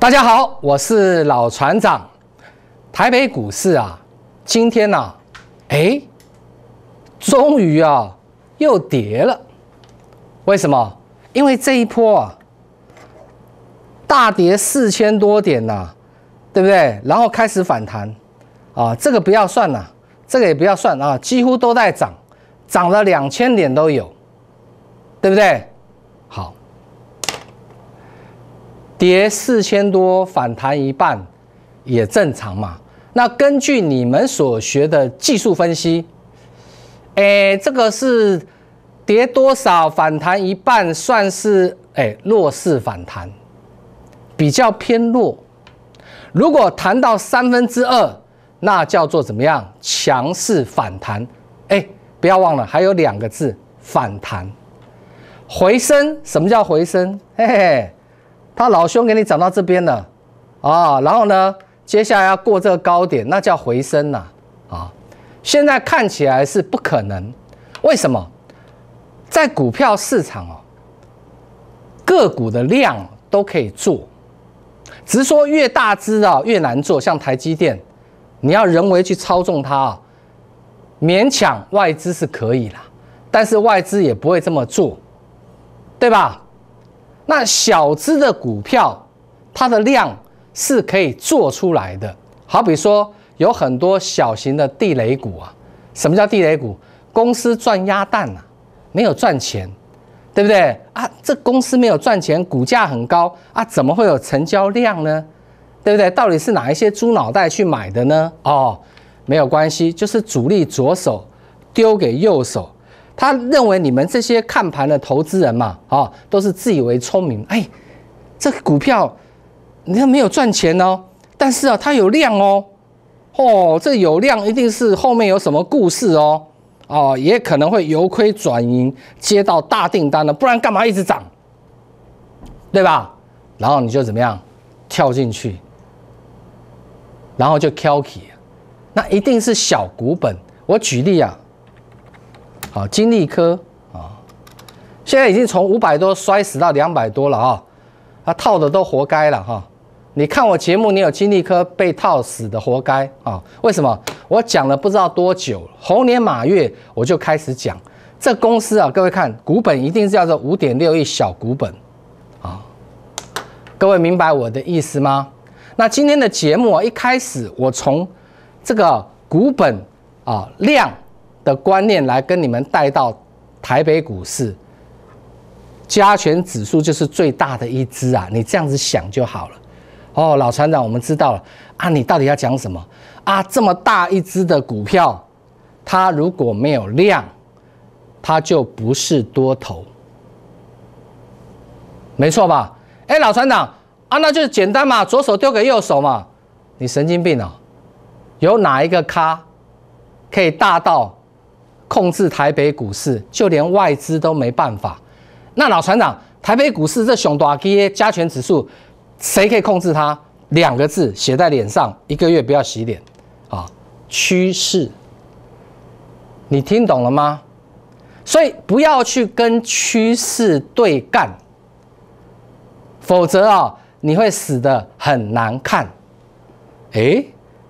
大家好，我是老船长。台北股市啊，今天呢，哎，终于啊又跌了。为什么？因为这一波啊，大跌四千多点呐，对不对？然后开始反弹啊，这个不要算呐，这个也不要算啊，几乎都在涨，涨了两千点都有，对不对？跌四千多，反弹一半，也正常嘛？那根据你们所学的技术分析，哎，这个是跌多少反弹一半算是哎弱势反弹，比较偏弱。如果谈到三分之二，那叫做怎么样？强势反弹。哎，不要忘了还有两个字，反弹回升。什么叫回升？嘿嘿。他老兄给你涨到这边了啊，然后呢，接下来要过这个高点，那叫回升呐啊！现在看起来是不可能。为什么？在股票市场哦，个股的量都可以做，只是说越大只啊越难做。像台积电，你要人为去操纵它啊，勉强外资是可以啦。但是外资也不会这么做，对吧？那小资的股票，它的量是可以做出来的。好比说，有很多小型的地雷股啊。什么叫地雷股？公司赚鸭蛋啊，没有赚钱，对不对啊？这公司没有赚钱，股价很高啊，怎么会有成交量呢？对不对？到底是哪一些猪脑袋去买的呢？哦，没有关系，就是主力左手丢给右手。他认为你们这些看盘的投资人嘛，啊，都是自以为聪明。哎，这股票你看没有赚钱哦，但是啊，它有量哦，哦，这有量一定是后面有什么故事哦，哦，也可能会由亏转盈，接到大订单了，不然干嘛一直涨，对吧？然后你就怎么样跳进去，然后就挑起，那一定是小股本。我举例啊。好，金力科啊，现在已经从五百多摔死到两百多了啊，他套的都活该了哈。你看我节目，你有金力科被套死的活该啊？为什么？我讲了不知道多久，猴年马月我就开始讲这公司啊。各位看股本一定是叫做五点六亿小股本啊，各位明白我的意思吗？那今天的节目啊，一开始我从这个股本啊量。的观念来跟你们带到台北股市，加权指数就是最大的一支啊，你这样子想就好了。哦，老船长，我们知道了啊，你到底要讲什么啊？这么大一只的股票，它如果没有量，它就不是多头，没错吧？哎，老船长啊，那就是简单嘛，左手丢给右手嘛，你神经病啊？有哪一个咖可以大到？控制台北股市，就连外资都没办法。那老船长，台北股市这熊大鸡加权指数，谁可以控制它？两个字写在脸上，一个月不要洗脸啊！趋势，你听懂了吗？所以不要去跟趋势对干，否则啊，你会死的很难看。哎，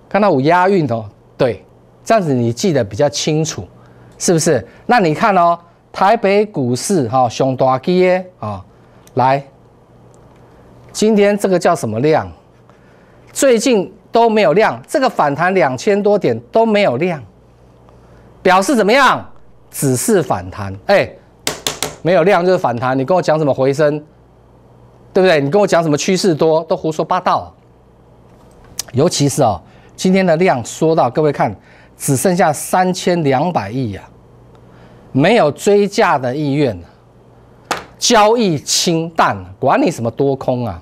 看到我押韵哦，对，这样子你记得比较清楚。是不是？那你看哦，台北股市哈熊大机耶啊，来，今天这个叫什么量？最近都没有量，这个反弹两千多点都没有量，表示怎么样？只是反弹，哎，没有量就是反弹。你跟我讲什么回升，对不对？你跟我讲什么趋势多，都胡说八道。尤其是哦，今天的量说到，各位看。只剩下三千两百亿呀，没有追价的意愿了，交易清淡，管你什么多空啊，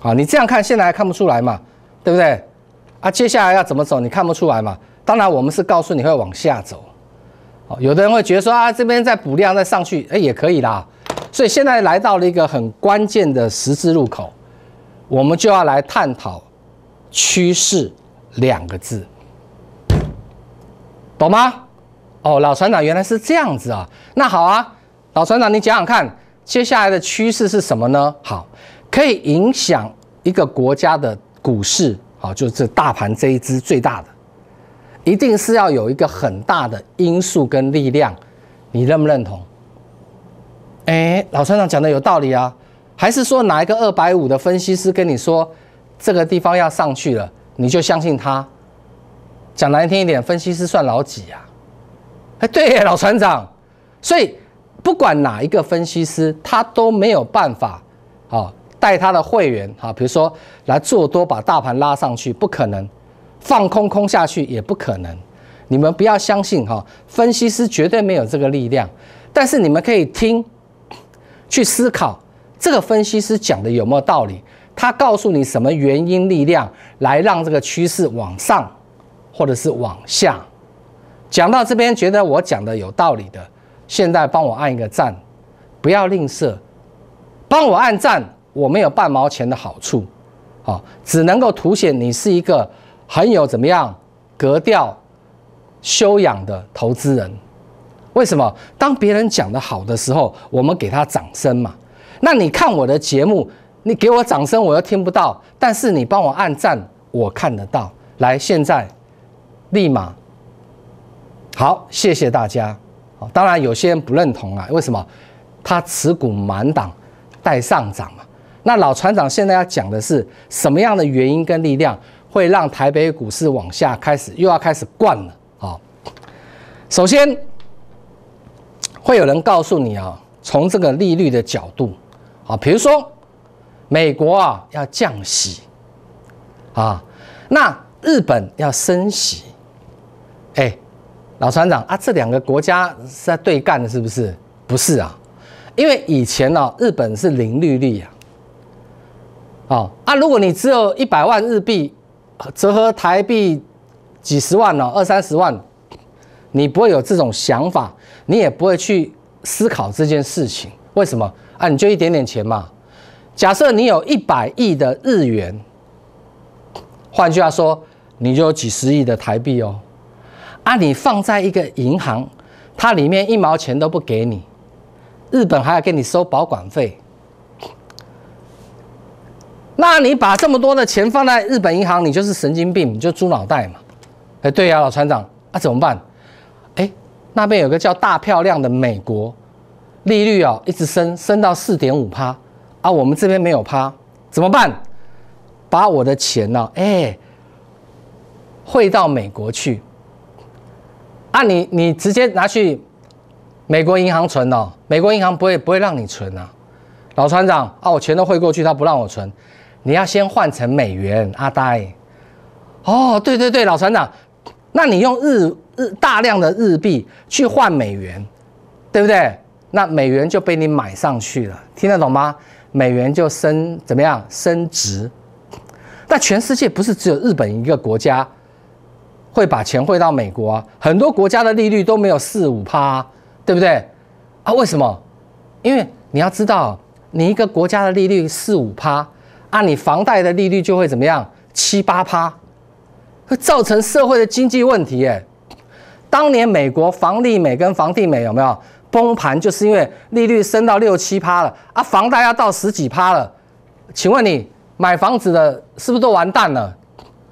好，你这样看现在还看不出来嘛，对不对？啊，接下来要怎么走，你看不出来嘛？当然，我们是告诉你会往下走。好，有的人会觉得说啊，这边在补量在上去，哎，也可以啦。所以现在来到了一个很关键的十字路口，我们就要来探讨趋势两个字。懂吗？哦，老船长原来是这样子啊。那好啊，老船长，你讲讲看，接下来的趋势是什么呢？好，可以影响一个国家的股市，好，就是这大盘这一支最大的，一定是要有一个很大的因素跟力量。你认不认同？哎，老船长讲的有道理啊。还是说哪一个二百五的分析师跟你说这个地方要上去了，你就相信他？讲难听一点，分析师算老几啊？哎，对，老船长。所以不管哪一个分析师，他都没有办法，啊，带他的会员，啊，比如说来做多，把大盘拉上去，不可能；放空空下去也不可能。你们不要相信哈，分析师绝对没有这个力量。但是你们可以听，去思考这个分析师讲的有没有道理。他告诉你什么原因、力量来让这个趋势往上。或者是往下讲到这边，觉得我讲的有道理的，现在帮我按一个赞，不要吝啬，帮我按赞，我没有半毛钱的好处，好，只能够凸显你是一个很有怎么样格调修养的投资人。为什么？当别人讲的好的时候，我们给他掌声嘛。那你看我的节目，你给我掌声我又听不到，但是你帮我按赞，我看得到。来，现在。立马好，谢谢大家。当然，有些人不认同啊，为什么他持股满档待上涨嘛？那老船长现在要讲的是什么样的原因跟力量会让台北股市往下开始又要开始灌了？啊，首先会有人告诉你啊，从这个利率的角度啊，比如说美国啊要降息啊，那日本要升息。哎，老船长啊，这两个国家是在对干的，是不是？不是啊，因为以前呢，日本是零利率啊。哦，啊，如果你只有一百万日币，折合台币几十万呢，二三十万，你不会有这种想法，你也不会去思考这件事情。为什么？啊，你就一点点钱嘛。假设你有一百亿的日元，换句话说，你就有几十亿的台币哦。啊！你放在一个银行，它里面一毛钱都不给你，日本还要给你收保管费。那你把这么多的钱放在日本银行，你就是神经病，你就猪脑袋嘛！哎，对呀，老船长，啊怎么办？哎，那边有个叫大漂亮的美国，利率哦一直升，升到四点五趴，啊我们这边没有趴，怎么办？把我的钱呢？哎，汇到美国去。那你你直接拿去美国银行存哦，美国银行不会不会让你存啊，老船长啊，我钱都汇过去，他不让我存，你要先换成美元，阿呆，哦，对对对，老船长，那你用日日大量的日币去换美元，对不对？那美元就被你买上去了，听得懂吗？美元就升怎么样升值？但全世界不是只有日本一个国家？会把钱汇到美国啊，很多国家的利率都没有四五趴，对不对？啊，为什么？因为你要知道，你一个国家的利率四五趴，啊，你房贷的利率就会怎么样？七八趴，会造成社会的经济问题。哎，当年美国房利美跟房地美有没有崩盘？就是因为利率升到六七趴了，啊，房贷要到十几趴了。请问你买房子的是不是都完蛋了？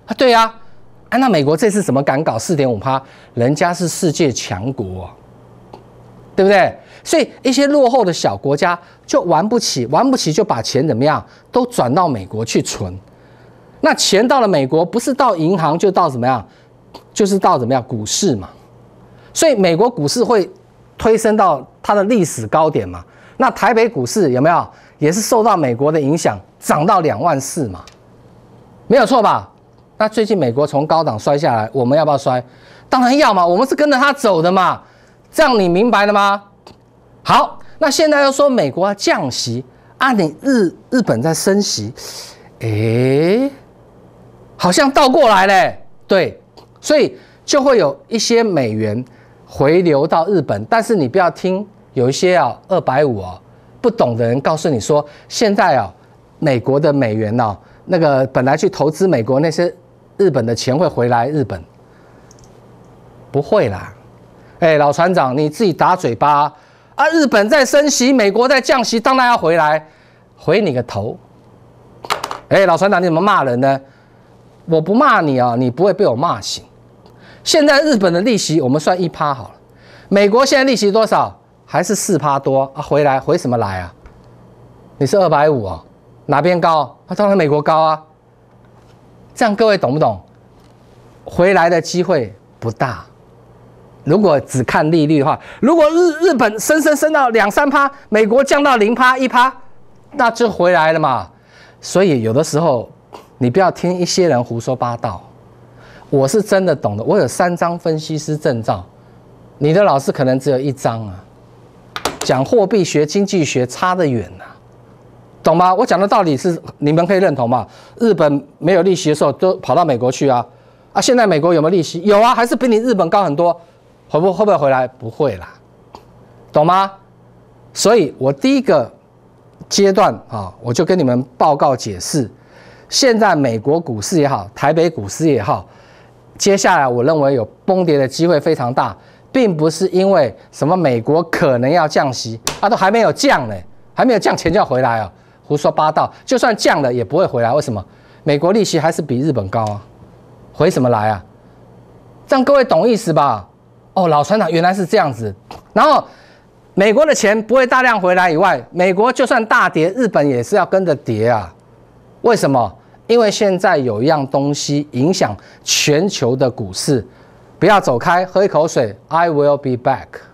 啊，对呀。哎，那美国这次怎么敢搞四点五趴？人家是世界强国，对不对？所以一些落后的小国家就玩不起，玩不起就把钱怎么样都转到美国去存。那钱到了美国，不是到银行就到怎么样，就是到怎么样股市嘛。所以美国股市会推升到它的历史高点嘛？那台北股市有没有也是受到美国的影响，涨到两万四嘛？没有错吧？那最近美国从高档摔下来，我们要不要摔？当然要嘛，我们是跟着他走的嘛。这样你明白了吗？好，那现在又说美国要降息啊，你日日本在升息，哎，好像倒过来嘞。对，所以就会有一些美元回流到日本，但是你不要听有一些啊二百五哦不懂的人告诉你说，现在哦美国的美元哦那个本来去投资美国那些。日本的钱会回来？日本不会啦！哎，老船长，你自己打嘴巴啊！日本在升息，美国在降息，当然要回来，回你个头！哎，老船长，你怎么骂人呢？我不骂你啊，你不会被我骂醒。现在日本的利息我们算一趴好了，美国现在利息多少？还是四趴多啊？回来回什么来啊？你是二百五啊？哪边高？当然美国高啊！这样各位懂不懂？回来的机会不大。如果只看利率的话，如果日日本升升升到两三趴，美国降到零趴一趴，那就回来了嘛。所以有的时候你不要听一些人胡说八道。我是真的懂的，我有三张分析师证照，你的老师可能只有一张啊。讲货币学、经济学差得远呐。懂吗？我讲的道理是你们可以认同吗？日本没有利息的时候都跑到美国去啊，啊！现在美国有没有利息？有啊，还是比你日本高很多，会不会不会回来？不会啦，懂吗？所以，我第一个阶段啊，我就跟你们报告解释，现在美国股市也好，台北股市也好，接下来我认为有崩跌的机会非常大，并不是因为什么美国可能要降息，它都还没有降呢，还没有降钱就要回来哦。胡说八道，就算降了也不会回来。为什么？美国利息还是比日本高啊，回什么来啊？让各位懂意思吧。哦，老船长原来是这样子。然后，美国的钱不会大量回来以外，美国就算大跌，日本也是要跟着跌啊。为什么？因为现在有一样东西影响全球的股市。不要走开，喝一口水。I will be back。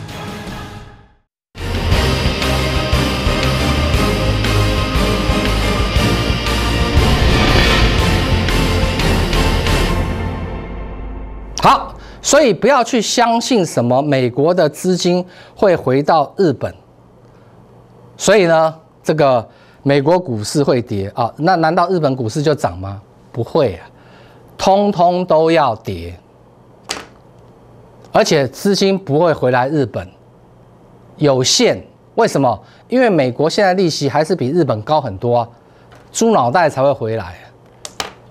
所以不要去相信什么美国的资金会回到日本，所以呢，这个美国股市会跌啊？那难道日本股市就涨吗？不会啊，通通都要跌，而且资金不会回来日本，有限。为什么？因为美国现在利息还是比日本高很多啊，猪脑袋才会回来。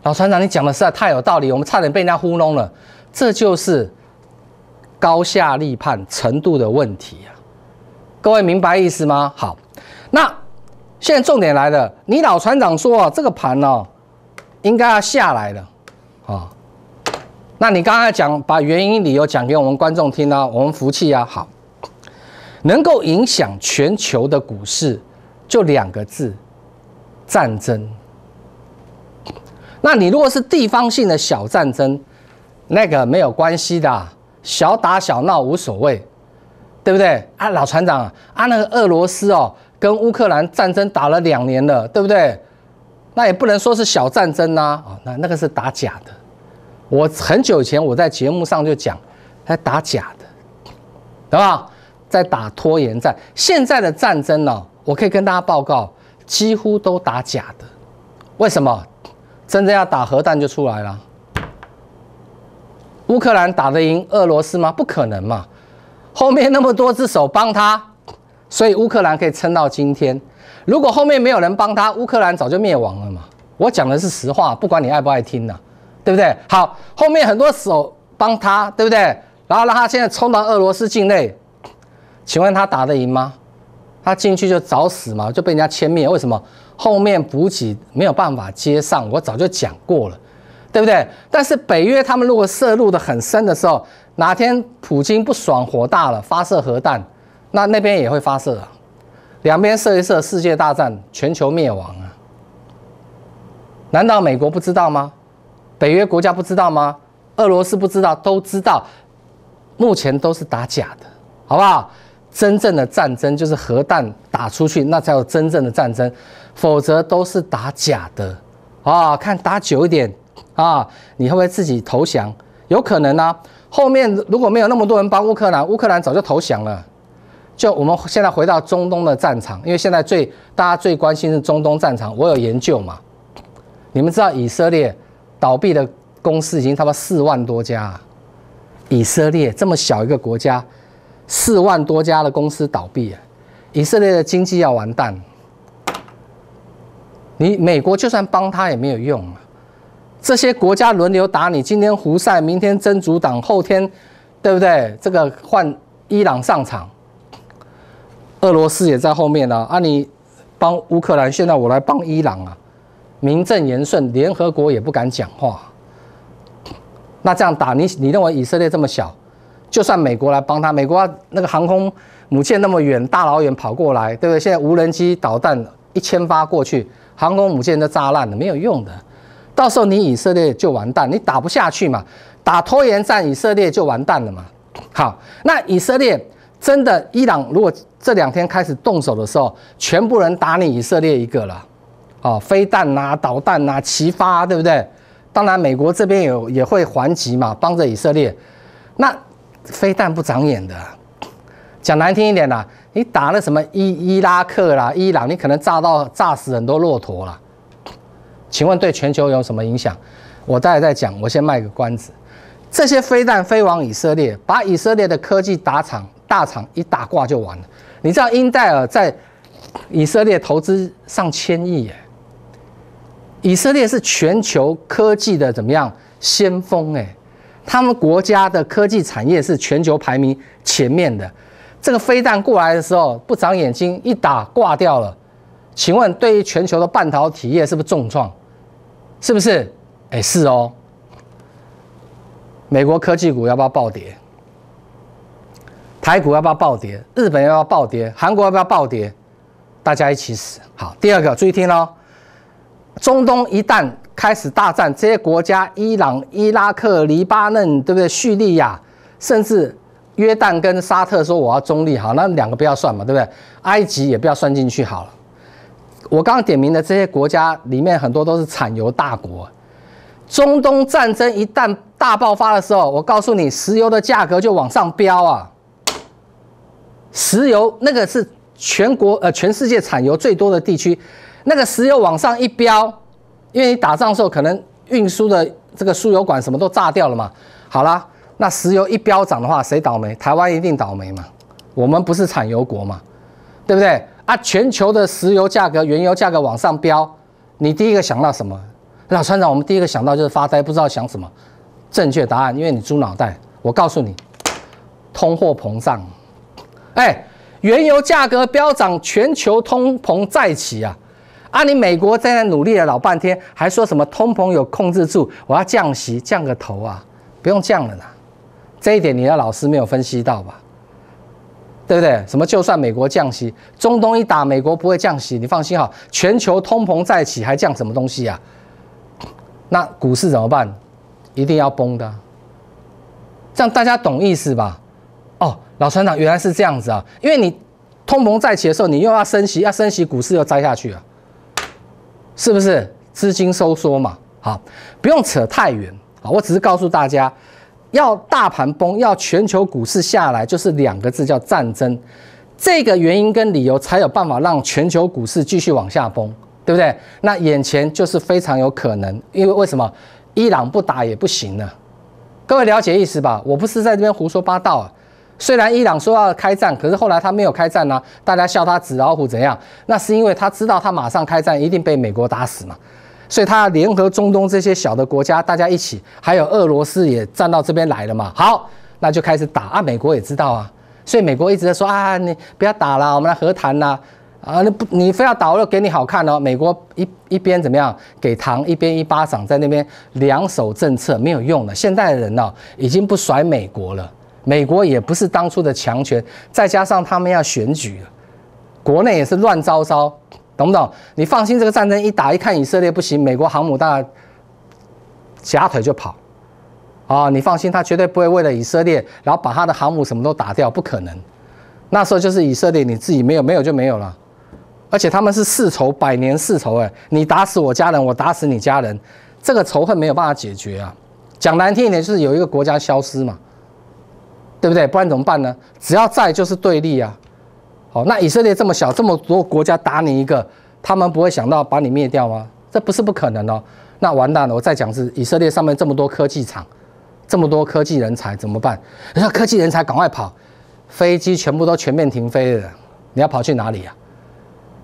老船长，你讲的实在太有道理，我们差点被人家糊弄了。这就是。高下立判程度的问题啊，各位明白意思吗？好，那现在重点来了，你老船长说啊，这个盘哦，应该要下来了啊。那你刚才讲把原因理由讲给我们观众听啊，我们服气啊。好，能够影响全球的股市就两个字，战争。那你如果是地方性的小战争，那个没有关系的。小打小闹无所谓，对不对啊？老船长啊，那个俄罗斯哦，跟乌克兰战争打了两年了，对不对？那也不能说是小战争呐，哦，那那个是打假的。我很久以前我在节目上就讲，在打假的，对吧？在打拖延战。现在的战争呢，我可以跟大家报告，几乎都打假的。为什么？真正要打核弹就出来了。乌克兰打得赢俄罗斯吗？不可能嘛！后面那么多只手帮他，所以乌克兰可以撑到今天。如果后面没有人帮他，乌克兰早就灭亡了嘛！我讲的是实话，不管你爱不爱听呢，对不对？好，后面很多手帮他，对不对？然后让他现在冲到俄罗斯境内，请问他打得赢吗？他进去就找死嘛，就被人家歼灭。为什么？后面补给没有办法接上，我早就讲过了。对不对？但是北约他们如果涉入的很深的时候，哪天普京不爽火大了，发射核弹，那那边也会发射啊。两边射一射，世界大战，全球灭亡啊！难道美国不知道吗？北约国家不知道吗？俄罗斯不知道？都知道，目前都是打假的，好不好？真正的战争就是核弹打出去，那才有真正的战争，否则都是打假的啊！看打久一点。啊，你会不会自己投降？有可能啊。后面如果没有那么多人帮乌克兰，乌克兰早就投降了。就我们现在回到中东的战场，因为现在最大家最关心是中东战场。我有研究嘛，你们知道以色列倒闭的公司已经他妈四万多家啊！以色列这么小一个国家，四万多家的公司倒闭，以色列的经济要完蛋。你美国就算帮他也没有用啊。这些国家轮流打你，今天胡塞，明天真主党，后天，对不对？这个换伊朗上场，俄罗斯也在后面呢。啊，你帮乌克兰，现在我来帮伊朗啊，名正言顺。联合国也不敢讲话。那这样打你，你认为以色列这么小，就算美国来帮他，美国那个航空母舰那么远，大老远跑过来，对不对？现在无人机导弹一千发过去，航空母舰都炸烂了，没有用的。到时候你以色列就完蛋，你打不下去嘛，打拖延战，以色列就完蛋了嘛。好，那以色列真的，伊朗如果这两天开始动手的时候，全部人打你以色列一个了，啊，飞弹呐、导弹呐齐发，对不对？当然美国这边也也会还击嘛，帮着以色列。那飞弹不长眼的，讲难听一点啦，你打了什么伊伊拉克啦、伊朗，你可能炸到炸死很多骆驼了。请问对全球有什么影响？我待会再讲，我先卖个关子。这些飞弹飞往以色列，把以色列的科技打厂大厂一打挂就完了。你知道英戴尔在以色列投资上千亿耶？以色列是全球科技的怎么样先锋？哎，他们国家的科技产业是全球排名前面的。这个飞弹过来的时候不长眼睛，一打挂掉了。请问对于全球的半导体业是不是重创？是不是？哎，是哦。美国科技股要不要暴跌？台股要不要暴跌？日本要不要暴跌？韩国要不要暴跌？大家一起死。好，第二个注意听哦。中东一旦开始大战，这些国家：伊朗、伊拉克、黎巴嫩，对不对？叙利亚，甚至约旦跟沙特说我要中立。好，那两个不要算嘛，对不对？埃及也不要算进去好了。我刚点名的这些国家里面，很多都是产油大国。中东战争一旦大爆发的时候，我告诉你，石油的价格就往上飙啊！石油那个是全国呃全世界产油最多的地区，那个石油往上一飙，因为你打仗的时候，可能运输的这个输油管什么都炸掉了嘛。好了，那石油一飙涨的话，谁倒霉？台湾一定倒霉嘛！我们不是产油国嘛，对不对？啊，全球的石油价格、原油价格往上飙，你第一个想到什么？老船长，我们第一个想到就是发呆，不知道想什么。正确答案，因为你猪脑袋。我告诉你，通货膨胀。哎，原油价格飙涨，全球通膨再起啊！啊，你美国在那努力了老半天，还说什么通膨有控制住，我要降息降个头啊？不用降了啦。这一点你的老师没有分析到吧？对不对？什么？就算美国降息，中东一打，美国不会降息，你放心哈。全球通膨再起，还降什么东西啊？那股市怎么办？一定要崩的。这样大家懂意思吧？哦，老船长原来是这样子啊。因为你通膨再起的时候，你又要升息，要升息，股市又栽下去了，是不是？资金收缩嘛。好，不用扯太远。好，我只是告诉大家。要大盘崩，要全球股市下来，就是两个字，叫战争。这个原因跟理由才有办法让全球股市继续往下崩，对不对？那眼前就是非常有可能，因为为什么伊朗不打也不行呢？各位了解意思吧？我不是在这边胡说八道。啊。虽然伊朗说要开战，可是后来他没有开战呢，大家笑他纸老虎怎样？那是因为他知道他马上开战一定被美国打死嘛。所以，他联合中东这些小的国家，大家一起，还有俄罗斯也站到这边来了嘛？好，那就开始打啊！美国也知道啊，所以美国一直在说啊，你不要打了，我们来和谈呐！啊，你不你非要打，我给你好看哦！美国一一边怎么样，给糖一边一巴掌在那边两手政策没有用了。现在的人哦，已经不甩美国了，美国也不是当初的强权，再加上他们要选举，了，国内也是乱糟糟。懂不懂？你放心，这个战争一打，一看以色列不行，美国航母大夹腿就跑啊！你放心，他绝对不会为了以色列，然后把他的航母什么都打掉，不可能。那时候就是以色列你自己没有没有就没有了，而且他们是世仇，百年世仇哎，你打死我家人，我打死你家人，这个仇恨没有办法解决啊！讲难听一点，就是有一个国家消失嘛，对不对？不然怎么办呢？只要在就是对立啊。好，那以色列这么小，这么多国家打你一个，他们不会想到把你灭掉吗？这不是不可能哦。那完蛋了！我再讲是，以色列上面这么多科技厂，这么多科技人才怎么办？你说科技人才赶快跑，飞机全部都全面停飞了，你要跑去哪里啊？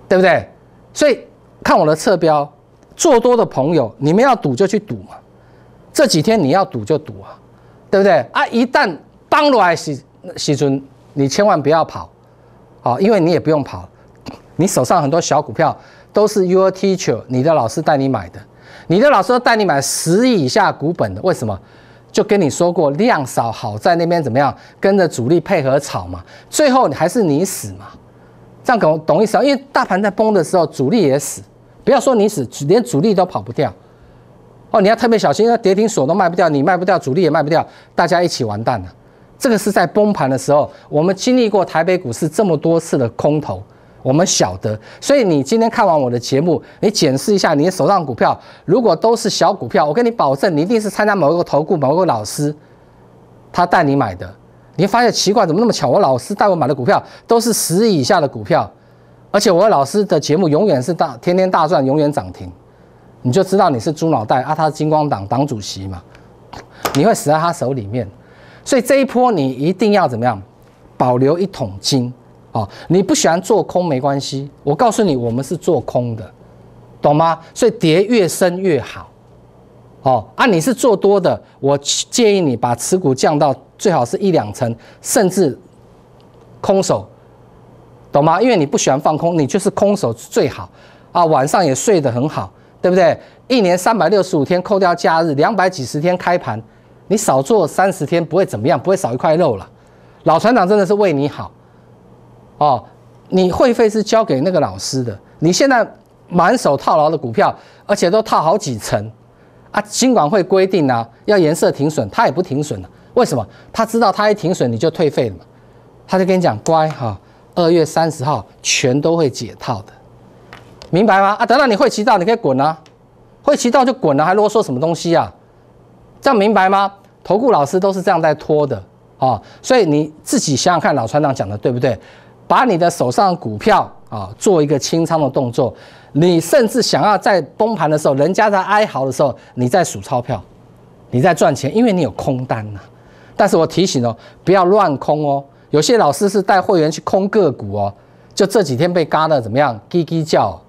对不对？所以看我的侧标，做多的朋友，你们要赌就去赌嘛。这几天你要赌就赌啊，对不对？啊，一旦崩来西西村，你千万不要跑。哦，因为你也不用跑，你手上很多小股票都是 your teacher，你的老师带你买的，你的老师带你买十以下股本的，为什么？就跟你说过，量少好在那边怎么样，跟着主力配合炒嘛，最后还是你死嘛，这样可懂意思？啊？因为大盘在崩的时候，主力也死，不要说你死，连主力都跑不掉。哦，你要特别小心，那跌停锁都卖不掉，你卖不掉，主力也卖不掉，大家一起完蛋了。这个是在崩盘的时候，我们经历过台北股市这么多次的空头，我们晓得。所以你今天看完我的节目，你检视一下你手上股票，如果都是小股票，我跟你保证，你一定是参加某一个投顾、某一个老师，他带你买的。你发现奇怪，怎么那么巧？我老师带我买的股票都是十以下的股票，而且我老师的节目永远是大天天大赚，永远涨停。你就知道你是猪脑袋啊！他是金光党党主席嘛，你会死在他手里面。所以这一波你一定要怎么样？保留一桶金哦。你不喜欢做空没关系，我告诉你，我们是做空的，懂吗？所以跌越深越好哦啊！你是做多的，我建议你把持股降到最好是一两成，甚至空手，懂吗？因为你不喜欢放空，你就是空手最好啊！晚上也睡得很好，对不对？一年三百六十五天，扣掉假日两百几十天开盘。你少做三十天不会怎么样，不会少一块肉了。老船长真的是为你好，哦，你会费是交给那个老师的。你现在满手套牢的股票，而且都套好几层啊。尽管会规定啊，要颜色停损，他也不停损了。为什么？他知道他一停损你就退费了嘛。他就跟你讲，乖哈，二月三十号全都会解套的，明白吗？啊，等了，你会迟到，你可以滚啊，会迟到就滚了，还啰嗦什么东西啊？这样明白吗？投顾老师都是这样在拖的啊，所以你自己想想看，老船长讲的对不对？把你的手上股票啊做一个清仓的动作，你甚至想要在崩盘的时候，人家在哀嚎的时候，你在数钞票，你在赚钱，因为你有空单呐。但是我提醒哦，不要乱空哦，有些老师是带会员去空个股哦，就这几天被嘎的怎么样，叽叽叫，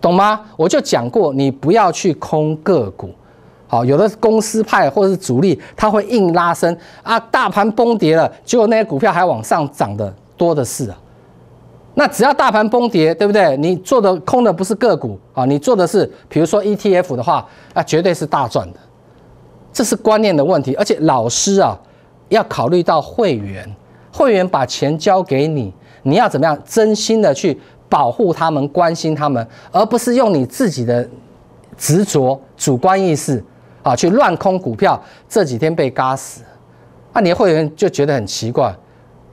懂吗？我就讲过，你不要去空个股。好，有的公司派或者是主力，他会硬拉升啊，大盘崩跌了，结果那些股票还往上涨的多的是啊。那只要大盘崩跌，对不对？你做的空的不是个股啊，你做的是，比如说 ETF 的话，那绝对是大赚的。这是观念的问题，而且老师啊，要考虑到会员，会员把钱交给你，你要怎么样真心的去保护他们、关心他们，而不是用你自己的执着、主观意识。啊，去乱空股票，这几天被嘎死，啊，你的会员就觉得很奇怪，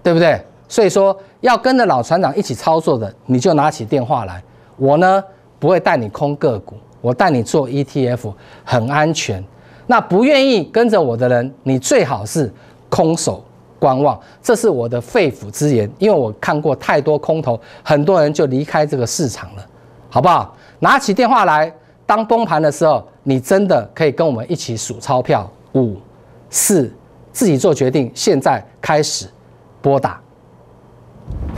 对不对？所以说，要跟着老船长一起操作的，你就拿起电话来。我呢，不会带你空个股，我带你做 ETF，很安全。那不愿意跟着我的人，你最好是空手观望，这是我的肺腑之言，因为我看过太多空头，很多人就离开这个市场了，好不好？拿起电话来。当崩盘的时候，你真的可以跟我们一起数钞票。五、四，自己做决定。现在开始，拨打。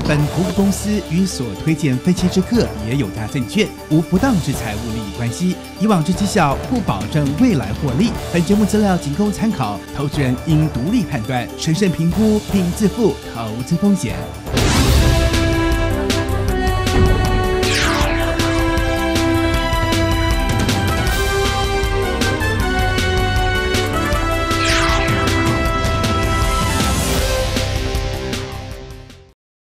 本服务公司与所推荐分期之客也有大证券无不当之财务利益关系，以往之绩效不保证未来获利。本节目资料仅供参考，投资人应独立判断、审慎评估并自负投资风险。